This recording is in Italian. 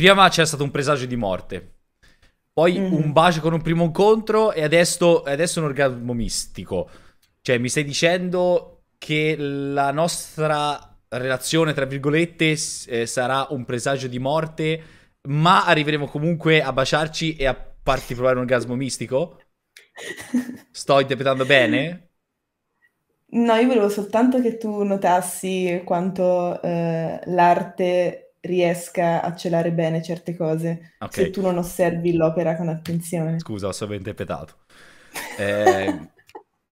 Prima c'è stato un presagio di morte, poi mm. un bacio con un primo incontro e adesso, adesso un orgasmo mistico. Cioè, mi stai dicendo che la nostra relazione, tra virgolette, eh, sarà un presagio di morte, ma arriveremo comunque a baciarci e a farti provare un orgasmo mistico? Sto interpretando bene? No, io volevo soltanto che tu notassi quanto eh, l'arte riesca a celare bene certe cose okay. se tu non osservi l'opera con attenzione. Scusa, ho sovrainterpretato. Eh,